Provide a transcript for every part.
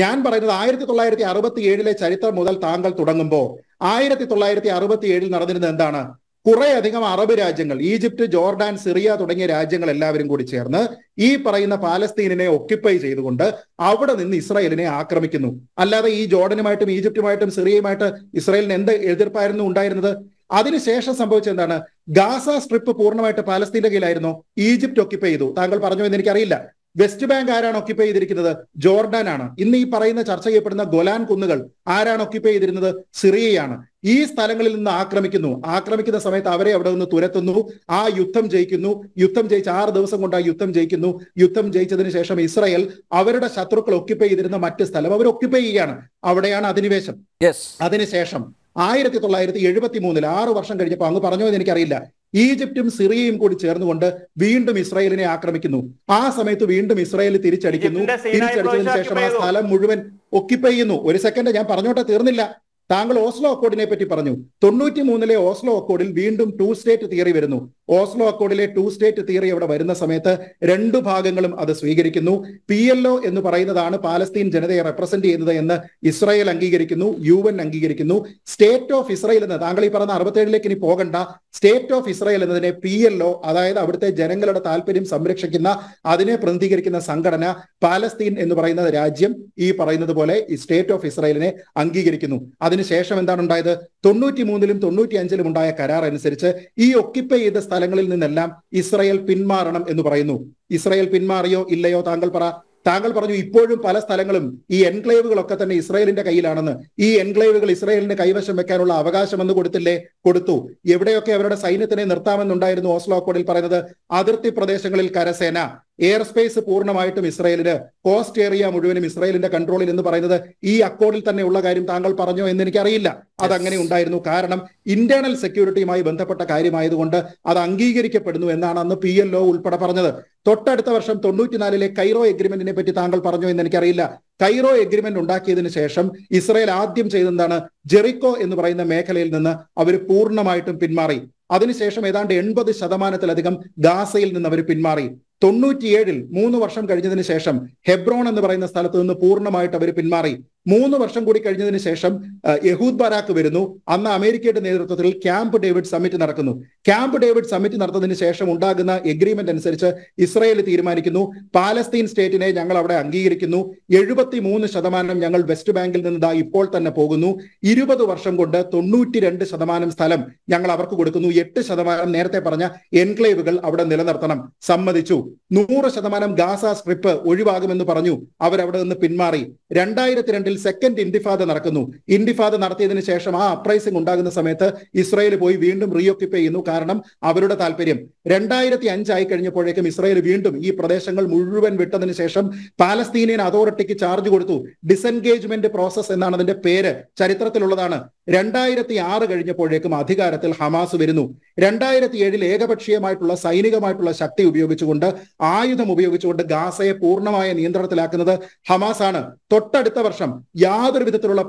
ഞാൻ പറയുന്നത് ആയിരത്തി തൊള്ളായിരത്തി അറുപത്തി ഏഴിലെ ചരിത്രം മുതൽ താങ്കൾ തുടങ്ങുമ്പോൾ ആയിരത്തി തൊള്ളായിരത്തി അറുപത്തി ഏഴിൽ നടന്നിരുന്നത് എന്താണ് അധികം അറബ് രാജ്യങ്ങൾ ഈജിപ്ത് ജോർഡാൻ സിറിയ തുടങ്ങിയ രാജ്യങ്ങൾ എല്ലാവരും കൂടി ചേർന്ന് ഈ പറയുന്ന പാലസ്തീനിനെ ഒക്യുപ്പൈ ചെയ്തുകൊണ്ട് അവിടെ നിന്ന് ഇസ്രായേലിനെ ആക്രമിക്കുന്നു അല്ലാതെ ഈ ജോർഡനുമായിട്ടും ഈജിപ്തുമായിട്ടും സിറിയയുമായിട്ട് ഇസ്രായേലിന് എന്ത് എതിർപ്പായിരുന്നു ഉണ്ടായിരുന്നത് അതിനുശേഷം സംഭവിച്ചത് എന്താണ് ഗാസ സ്ട്രിപ്പ് പൂർണ്ണമായിട്ട് പാലസ്തീന്റെ കയ്യിലായിരുന്നു ഈജിപ്ത് ഒക്യുപ്പൈ ചെയ്തു താങ്കൾ പറഞ്ഞു എന്ന് എനിക്കറിയില്ല വെസ്റ്റ് ബാങ്ക് ആരാണ് ഒക്യുപ്പൈ ചെയ്തിരിക്കുന്നത് ജോർഡാൻ ആണ് ഇന്ന് ഈ പറയുന്ന ചർച്ച ചെയ്യപ്പെടുന്ന ഗൊലാൻ കുന്നുകൾ ആരാണ് ഒക്യുപ്പൈ ചെയ്തിരുന്നത് സിറിയയാണ് ഈ സ്ഥലങ്ങളിൽ നിന്ന് ആക്രമിക്കുന്നു ആക്രമിക്കുന്ന സമയത്ത് അവരെ അവിടെ നിന്ന് തുരത്തുന്നു ആ യുദ്ധം ജയിക്കുന്നു യുദ്ധം ജയിച്ച് ആറ് ദിവസം കൊണ്ട് ആ യുദ്ധം ജയിക്കുന്നു യുദ്ധം ജയിച്ചതിന് ശേഷം ഇസ്രായേൽ അവരുടെ ശത്രുക്കൾ ഒക്യുപ്പൈ ചെയ്തിരുന്ന മറ്റ് സ്ഥലം അവർ ഒക്യുപ്പൈ ചെയ്യുകയാണ് അവിടെയാണ് അധിനിവേശം അതിനുശേഷം ആയിരത്തി തൊള്ളായിരത്തി എഴുപത്തി മൂന്നിൽ ആറ് വർഷം കഴിഞ്ഞപ്പോൾ അങ്ങ് പറഞ്ഞോ എന്ന് എനിക്കറിയില്ല ഈജിപ്തും സിറിയയും കൂടി ചേർന്നുകൊണ്ട് വീണ്ടും ഇസ്രായേലിനെ ആക്രമിക്കുന്നു ആ സമയത്ത് വീണ്ടും ഇസ്രായേൽ തിരിച്ചടിക്കുന്നു തിരിച്ചടിച്ചതിന് ശേഷം ആ സ്ഥലം മുഴുവൻ ഒക്കിപ്പ് ചെയ്യുന്നു ഒരു സെക്കൻഡ് ഞാൻ പറഞ്ഞോട്ടെ തീർന്നില്ല താങ്കൾ ഓസ്ലോ അക്കോർഡിനെ പറ്റി പറഞ്ഞു തൊണ്ണൂറ്റി മൂന്നിലെ ഓസ്ലോ അക്കോർഡിൽ വീണ്ടും ടു സ്റ്റേറ്റ് തിയറി വരുന്നു ഓസ്ലോ അക്കോർഡിലെ ടു സ്റ്റേറ്റ് തിയറി അവിടെ വരുന്ന സമയത്ത് രണ്ടു ഭാഗങ്ങളും അത് സ്വീകരിക്കുന്നു പി എന്ന് പറയുന്നതാണ് പാലസ്തീൻ ജനതയെ റെപ്രസെന്റ് ചെയ്യുന്നത് എന്ന് ഇസ്രായേൽ അംഗീകരിക്കുന്നു യു എൻ അംഗീകരിക്കുന്നു സ്റ്റേറ്റ് ഓഫ് ഇസ്രായേൽ എന്ന് താങ്കൾ ഈ പറഞ്ഞ അറുപത്തേഴിലേക്ക് ഇനി പോകണ്ട സ്റ്റേറ്റ് ഓഫ് ഇസ്രായേൽ എന്നതിനെ പി അതായത് അവിടുത്തെ ജനങ്ങളുടെ താല്പര്യം സംരക്ഷിക്കുന്ന അതിനെ പ്രതിനിധീകരിക്കുന്ന സംഘടന പാലസ്തീൻ എന്ന് പറയുന്ന രാജ്യം ഈ പറയുന്നത് പോലെ സ്റ്റേറ്റ് ഓഫ് ഇസ്രായേലിനെ അംഗീകരിക്കുന്നു അതിന് ശേഷം എന്താണ് ഉണ്ടായത് തൊണ്ണൂറ്റി മൂന്നിലും തൊണ്ണൂറ്റി അഞ്ചിലും ഉണ്ടായ കരാർ അനുസരിച്ച് ഈ ഒക്കിപ്പൈ ചെയ്ത സ്ഥലങ്ങളിൽ നിന്നെല്ലാം ഇസ്രയേൽ പിന്മാറണം എന്ന് പറയുന്നു ഇസ്രയേൽ പിന്മാറിയോ ഇല്ലയോ താങ്കൾ പറ താങ്കൾ പറഞ്ഞു ഇപ്പോഴും പല സ്ഥലങ്ങളും ഈ എൻക്ലേവുകളൊക്കെ തന്നെ ഇസ്രയേലിന്റെ കയ്യിലാണെന്ന് ഈ എൻക്ലേവുകൾ ഇസ്രയേലിന്റെ കൈവശം വെക്കാനുള്ള എന്ന് കൊടുത്തില്ലേ കൊടുത്തു എവിടെയൊക്കെ അവരുടെ സൈന്യത്തിനെ നിർത്താമെന്നുണ്ടായിരുന്നു ഓസ്ലോ കോഡിൽ പറയുന്നത് അതിർത്തി പ്രദേശങ്ങളിൽ കരസേന എയർ സ്പേസ് പൂർണ്ണമായിട്ടും ഇസ്രയേലിന് കോസ്റ്റ് ഏരിയ മുഴുവനും ഇസ്രയേലിന്റെ കൺട്രോളിൽ എന്ന് പറയുന്നത് ഈ അക്കോർഡിൽ തന്നെ ഉള്ള കാര്യം താങ്കൾ പറഞ്ഞോ എന്ന് എനിക്കറിയില്ല അതങ്ങനെ ഉണ്ടായിരുന്നു കാരണം ഇന്റേണൽ സെക്യൂരിറ്റിയുമായി ബന്ധപ്പെട്ട കാര്യമായതുകൊണ്ട് അത് അംഗീകരിക്കപ്പെടുന്നു എന്നാണ് അന്ന് പി എൽ ഒ ഉൾപ്പെടെ പറഞ്ഞത് തൊട്ടടുത്ത വർഷം തൊണ്ണൂറ്റിനാലിലെ കൈറോ എഗ്രിമെന്റിനെ പറ്റി താങ്കൾ പറഞ്ഞോ എന്ന് എനിക്കറിയില്ല കൈറോ എഗ്രിമെന്റ് ഉണ്ടാക്കിയതിനു ശേഷം ഇസ്രയേൽ ആദ്യം ചെയ്തെന്താണ് ജെറിക്കോ എന്ന് പറയുന്ന മേഖലയിൽ നിന്ന് അവർ പൂർണ്ണമായിട്ടും പിന്മാറി അതിനുശേഷം ഏതാണ്ട് എൺപത് ശതമാനത്തിലധികം ഗാസയിൽ നിന്ന് അവർ പിന്മാറി തൊണ്ണൂറ്റിയേഴിൽ മൂന്ന് വർഷം കഴിഞ്ഞതിന് ശേഷം ഹെബ്രോൺ എന്ന് പറയുന്ന സ്ഥലത്ത് നിന്ന് പൂർണ്ണമായിട്ട് അവർ പിന്മാറി മൂന്ന് വർഷം കൂടി കഴിഞ്ഞതിന് ശേഷം യഹൂദ് ബാരാക്ക് വരുന്നു അന്ന് അമേരിക്കയുടെ നേതൃത്വത്തിൽ ക്യാമ്പ് ഡേവിഡ് സമ്മിറ്റ് നടക്കുന്നു ക്യാമ്പ് ഡേവിഡ് സമ്മിറ്റ് നടത്തുന്നതിന് ശേഷം ഉണ്ടാകുന്ന എഗ്രിമെന്റ് അനുസരിച്ച് ഇസ്രയേൽ തീരുമാനിക്കുന്നു പാലസ്തീൻ സ്റ്റേറ്റിനെ ഞങ്ങൾ അവിടെ അംഗീകരിക്കുന്നു എഴുപത്തി മൂന്ന് ശതമാനം ഞങ്ങൾ വെസ്റ്റ് ബാങ്കിൽ നിന്ന് ഇപ്പോൾ തന്നെ പോകുന്നു ഇരുപത് വർഷം കൊണ്ട് തൊണ്ണൂറ്റി ശതമാനം സ്ഥലം ഞങ്ങൾ അവർക്ക് കൊടുക്കുന്നു എട്ട് ശതമാനം നേരത്തെ പറഞ്ഞ എൻക്ലേവുകൾ അവിടെ നിലനിർത്തണം സമ്മതിച്ചു നൂറ് ശതമാനം ഗാസ സ്ട്രിപ്പ് ഒഴിവാകുമെന്ന് പറഞ്ഞു അവരവിടെ നിന്ന് പിന്മാറി രണ്ടായിരത്തി രണ്ടിൽ ഇറാഖിൽ സെക്കൻഡ് ഇൻഡിഫാദ നടക്കുന്നു ഇൻഡിഫാദ നടത്തിയതിന് ശേഷം ആ അപ്രൈസിംഗ് ഉണ്ടാകുന്ന സമയത്ത് ഇസ്രായേൽ പോയി വീണ്ടും റീഒക്യുപ്പൈ ചെയ്യുന്നു കാരണം അവരുടെ താല്പര്യം രണ്ടായിരത്തി അഞ്ചായി കഴിഞ്ഞപ്പോഴേക്കും ഇസ്രായേൽ വീണ്ടും ഈ പ്രദേശങ്ങൾ മുഴുവൻ വിട്ടതിന് ശേഷം പാലസ്തീനിയൻ അതോറിറ്റിക്ക് ചാർജ് കൊടുത്തു ഡിസെൻഗേജ്മെന്റ് പ്രോസസ് എന്നാണ് അതിന്റെ പേര് ചരിത്രത്തിലുള്ളതാണ് രണ്ടായിരത്തി ആറ് കഴിഞ്ഞപ്പോഴേക്കും അധികാരത്തിൽ ഹമാസ് വരുന്നു രണ്ടായിരത്തി ഏഴിൽ ഏകപക്ഷീയമായിട്ടുള്ള സൈനികമായിട്ടുള്ള ശക്തി ഉപയോഗിച്ചുകൊണ്ട് ആയുധം ഉപയോഗിച്ചുകൊണ്ട് ഗാസയെ പൂർണ്ണമായ നിയന്ത്രണത്തിലാക്കുന്നത് ഹമാസ് ആണ് തൊട്ടടുത്ത വർഷം യാതൊരു വിധത്തിലുള്ള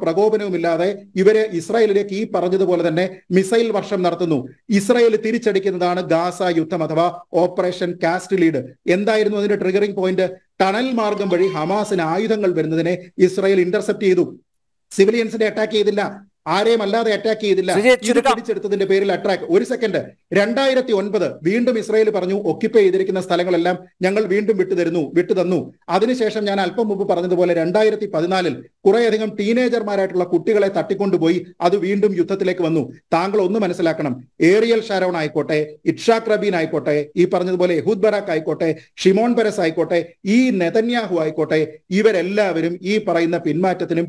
ഇല്ലാതെ ഇവര് ഇസ്രായേലിലേക്ക് ഈ പറഞ്ഞതുപോലെ തന്നെ മിസൈൽ വർഷം നടത്തുന്നു ഇസ്രായേൽ തിരിച്ചടിക്കുന്നതാണ് ഗാസ യുദ്ധം അഥവാ ഓപ്പറേഷൻ കാസ്റ്റ് ലീഡ് എന്തായിരുന്നു അതിന്റെ ട്രിഗറിംഗ് പോയിന്റ് ടണൽ മാർഗം വഴി ഹമാസിന് ആയുധങ്ങൾ വരുന്നതിനെ ഇസ്രായേൽ ഇന്റർസെപ്റ്റ് ചെയ്തു സിവിലിയൻസിനെ അറ്റാക്ക് ചെയ്തില്ല ആരെയും അല്ലാതെ അറ്റാക്ക് ചെയ്തില്ല പിടിച്ചെടുത്തതിന്റെ പേരിൽ അറ്റാക്ക് ഒരു സെക്കൻഡ് രണ്ടായിരത്തി ഒൻപത് വീണ്ടും ഇസ്രായേൽ പറഞ്ഞു ഒക്യുപ്പൈ ചെയ്തിരിക്കുന്ന സ്ഥലങ്ങളെല്ലാം ഞങ്ങൾ വീണ്ടും വിട്ടുതരുന്നു വിട്ടുതന്നു അതിനുശേഷം ഞാൻ അല്പം മുമ്പ് പറഞ്ഞതുപോലെ രണ്ടായിരത്തി പതിനാലിൽ കുറേയധികം ടീനേജർമാരായിട്ടുള്ള കുട്ടികളെ തട്ടിക്കൊണ്ടുപോയി അത് വീണ്ടും യുദ്ധത്തിലേക്ക് വന്നു താങ്കൾ ഒന്ന് മനസ്സിലാക്കണം ഏറിയൽ ഷാരോൺ ആയിക്കോട്ടെ ഇക്ഷാക് റബീൻ ആയിക്കോട്ടെ ഈ പറഞ്ഞതുപോലെ യഹൂദ് ബറാഖ് ആയിക്കോട്ടെ ഷിമോൺ പെരസ് ആയിക്കോട്ടെ ഈ നെതന്യാഹു ആയിക്കോട്ടെ ഇവരെല്ലാവരും ഈ പറയുന്ന പിന്മാറ്റത്തിനും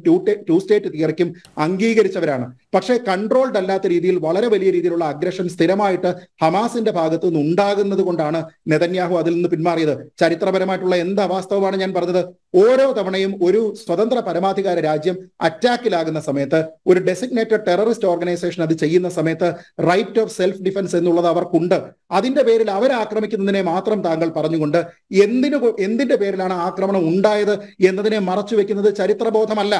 ടു സ്റ്റേറ്റ് തിയറിക്കും അംഗീകരിച്ചവരാണ് പക്ഷേ കൺട്രോൾഡ് അല്ലാത്ത രീതിയിൽ വളരെ വലിയ രീതിയിലുള്ള അഗ്രഷൻ സ്ഥിരമായിട്ട് ഹമാസിന്റെ ഭാഗത്തു നിന്ന് ഉണ്ടാകുന്നത് കൊണ്ടാണ് നെതന്യാഹു അതിൽ നിന്ന് പിന്മാറിയത് ചരിത്രപരമായിട്ടുള്ള എന്ത് അവാസ്തവമാണ് ഞാൻ പറഞ്ഞത് ഓരോ തവണയും ഒരു സ്വതന്ത്ര പരമാധികാര അധികാര രാജ്യം അറ്റാക്കിലാകുന്ന സമയത്ത് ഒരു ഡെസിഗ്നേറ്റഡ് ടെററിസ്റ്റ് ഓർഗനൈസേഷൻ അത് ചെയ്യുന്ന സമയത്ത് റൈറ്റ് ഓഫ് സെൽഫ് ഡിഫൻസ് എന്നുള്ളത് അവർക്കുണ്ട് അതിന്റെ പേരിൽ അവരെ ആക്രമിക്കുന്നതിനെ മാത്രം താങ്കൾ പറഞ്ഞുകൊണ്ട് എന്തിനു എന്തിന്റെ പേരിലാണ് ആക്രമണം ഉണ്ടായത് എന്നതിനെ മറച്ചു വെക്കുന്നത് ചരിത്രബോധമല്ല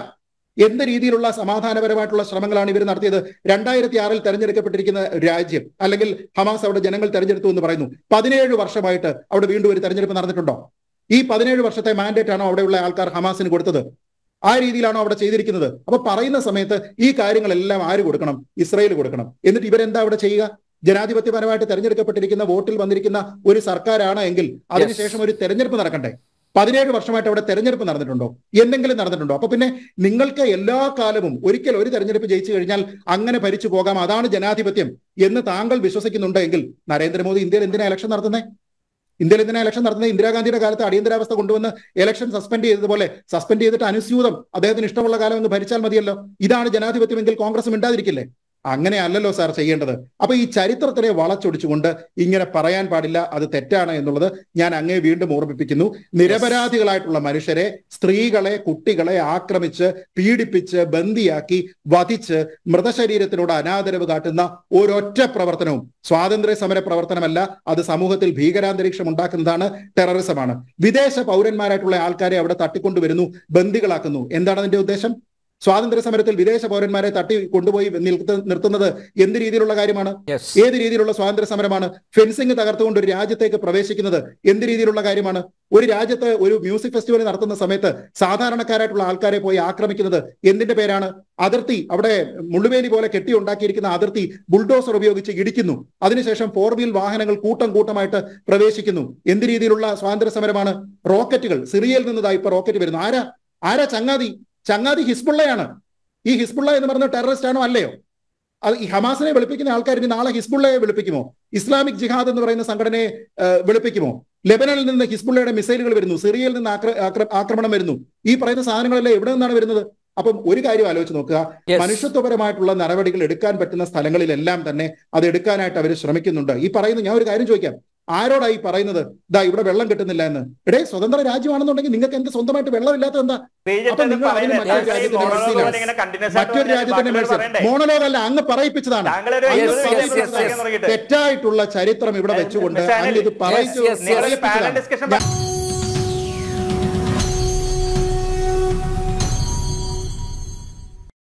എന്ത് രീതിയിലുള്ള സമാധാനപരമായിട്ടുള്ള ശ്രമങ്ങളാണ് ഇവർ നടത്തിയത് രണ്ടായിരത്തി ആറിൽ തെരഞ്ഞെടുക്കപ്പെട്ടിരിക്കുന്ന രാജ്യം അല്ലെങ്കിൽ ഹമാസ് അവിടെ ജനങ്ങൾ തെരഞ്ഞെടുത്തു എന്ന് പറയുന്നു പതിനേഴ് വർഷമായിട്ട് അവിടെ വീണ്ടും ഒരു തെരഞ്ഞെടുപ്പ് നടന്നിട്ടുണ്ടോ ഈ പതിനേഴ് വർഷത്തെ മാൻഡേറ്റ് ആണോ അവിടെയുള്ള ആൾക്കാർ ഹമാസിന് കൊടുത്തത് ആ രീതിയിലാണോ അവിടെ ചെയ്തിരിക്കുന്നത് അപ്പൊ പറയുന്ന സമയത്ത് ഈ കാര്യങ്ങളെല്ലാം ആര് കൊടുക്കണം ഇസ്രയേൽ കൊടുക്കണം എന്നിട്ട് ഇവരെന്താ അവിടെ ചെയ്യുക ജനാധിപത്യപരമായിട്ട് തെരഞ്ഞെടുക്കപ്പെട്ടിരിക്കുന്ന വോട്ടിൽ വന്നിരിക്കുന്ന ഒരു സർക്കാരാണ് എങ്കിൽ അതിനുശേഷം ഒരു തെരഞ്ഞെടുപ്പ് നടക്കണ്ടേ പതിനേഴ് വർഷമായിട്ട് അവിടെ തെരഞ്ഞെടുപ്പ് നടന്നിട്ടുണ്ടോ എന്തെങ്കിലും നടന്നിട്ടുണ്ടോ അപ്പൊ പിന്നെ നിങ്ങൾക്ക് എല്ലാ കാലവും ഒരിക്കൽ ഒരു തെരഞ്ഞെടുപ്പ് ജയിച്ചു കഴിഞ്ഞാൽ അങ്ങനെ ഭരിച്ചു പോകാം അതാണ് ജനാധിപത്യം എന്ന് താങ്കൾ വിശ്വസിക്കുന്നുണ്ടെങ്കിൽ നരേന്ദ്രമോദി ഇന്ത്യയിൽ എന്തിനാ ഇലക്ഷൻ നടത്തുന്നത് ഇന്ത്യയിൽ ഇതിനെ ഇലക്ഷൻ നടത്തുന്നത് ഇന്ദിരാഗാന്ധിയുടെ കാലത്ത് അടിയന്തരാവസ്ഥ കൊണ്ടുവന്ന് ഇലക്ഷൻ സസ്പെൻഡ് ചെയ്തതുപോലെ സസ്പെൻഡ് ചെയ്തിട്ട് അനുസ്യൂതം അദ്ദേഹത്തിന് ഇഷ്ടമുള്ള കാലം എന്ന് ഭരിച്ചാൽ മതിയല്ലോ ഇതാണ് ജനാധിപത്യമെങ്കിൽ കോൺഗ്രസ് മിണ്ടാതിരിക്കില്ലേ അങ്ങനെയല്ലല്ലോ സാർ ചെയ്യേണ്ടത് അപ്പൊ ഈ ചരിത്രത്തിനെ വളച്ചൊടിച്ചുകൊണ്ട് ഇങ്ങനെ പറയാൻ പാടില്ല അത് തെറ്റാണ് എന്നുള്ളത് ഞാൻ അങ്ങേ വീണ്ടും ഓർമ്മിപ്പിക്കുന്നു നിരപരാധികളായിട്ടുള്ള മനുഷ്യരെ സ്ത്രീകളെ കുട്ടികളെ ആക്രമിച്ച് പീഡിപ്പിച്ച് ബന്ദിയാക്കി വധിച്ച് മൃതശരീരത്തിനോട് അനാദരവ് കാട്ടുന്ന ഒരൊറ്റ പ്രവർത്തനവും സ്വാതന്ത്ര്യ സമര പ്രവർത്തനമല്ല അത് സമൂഹത്തിൽ ഭീകരാന്തരീക്ഷം ഉണ്ടാക്കുന്നതാണ് ടെററിസമാണ് വിദേശ പൗരന്മാരായിട്ടുള്ള ആൾക്കാരെ അവിടെ തട്ടിക്കൊണ്ടുവരുന്നു ബന്ദികളാക്കുന്നു എന്താണ് അതിന്റെ ഉദ്ദേശം സ്വാതന്ത്ര്യ സമരത്തിൽ വിദേശ പൗരന്മാരെ തട്ടി കൊണ്ടുപോയി നിർത്തുന്നത് എന്ത് രീതിയിലുള്ള കാര്യമാണ് ഏത് രീതിയിലുള്ള സ്വാതന്ത്ര്യ സമരമാണ് ഫെൻസിങ് തകർത്തുകൊണ്ട് ഒരു രാജ്യത്തേക്ക് പ്രവേശിക്കുന്നത് എന്ത് രീതിയിലുള്ള കാര്യമാണ് ഒരു രാജ്യത്ത് ഒരു മ്യൂസിക് ഫെസ്റ്റിവൽ നടത്തുന്ന സമയത്ത് സാധാരണക്കാരായിട്ടുള്ള ആൾക്കാരെ പോയി ആക്രമിക്കുന്നത് എന്തിന്റെ പേരാണ് അതിർത്തി അവിടെ മുള്ളുവേലി പോലെ കെട്ടി ഉണ്ടാക്കിയിരിക്കുന്ന അതിർത്തി ബുൾഡോസർ ഉപയോഗിച്ച് ഇടിക്കുന്നു അതിനുശേഷം ഫോർ വീൽ വാഹനങ്ങൾ കൂട്ടം കൂട്ടമായിട്ട് പ്രവേശിക്കുന്നു എന്ത് രീതിയിലുള്ള സ്വാതന്ത്ര്യ സമരമാണ് റോക്കറ്റുകൾ സിറിയയിൽ നിന്നതായി ഇപ്പൊ റോക്കറ്റ് വരുന്നു ആരാ ആരാ ചങ്ങാതി ചങ്ങാതി ഹിസ്ബുള്ളയാണ് ഈ ഹിസ്ബുള്ള എന്ന് പറഞ്ഞ ടെററിസ്റ്റ് ആണോ അല്ലയോ അത് ഈ ഹമാസിനെ വെളുപ്പിക്കുന്ന ആൾക്കാർ ഇനി നാളെ ഹിസ്ബുള്ളയെ വിളിപ്പിക്കുമോ ഇസ്ലാമിക് ജിഹാദ് എന്ന് പറയുന്ന സംഘടനയെ വിളിപ്പിക്കുമോ ലെബനനിൽ നിന്ന് ഹിസ്ബുള്ളയുടെ മിസൈലുകൾ വരുന്നു സിറിയയിൽ നിന്ന് ആക്രമണം വരുന്നു ഈ പറയുന്ന സാധനങ്ങളെല്ലാം എവിടെ നിന്നാണ് വരുന്നത് അപ്പം ഒരു കാര്യം ആലോചിച്ച് നോക്കുക മനുഷ്യത്വപരമായിട്ടുള്ള നടപടികൾ എടുക്കാൻ പറ്റുന്ന സ്ഥലങ്ങളിലെല്ലാം തന്നെ അത് എടുക്കാനായിട്ട് അവർ ശ്രമിക്കുന്നുണ്ട് ഈ പറയുന്നത് ഞാൻ ഒരു കാര്യം ചോദിക്കാം ആരോടായി പറയുന്നത് ദാ ഇവിടെ വെള്ളം കിട്ടുന്നില്ല എന്ന് എടേ സ്വതന്ത്ര രാജ്യമാണെന്നുണ്ടെങ്കിൽ നിങ്ങൾക്ക് എന്ത് സ്വന്തമായിട്ട് വെള്ളമില്ലാത്ത എന്താ മറ്റൊരു രാജ്യത്തിന്റെ മേടിച്ചത് മോണലോഗ് അല്ല അങ്ങ് പറയിപ്പിച്ചതാണ് തെറ്റായിട്ടുള്ള ചരിത്രം ഇവിടെ വെച്ചുകൊണ്ട് അങ്ങ് ഇത് പറയിച്ചു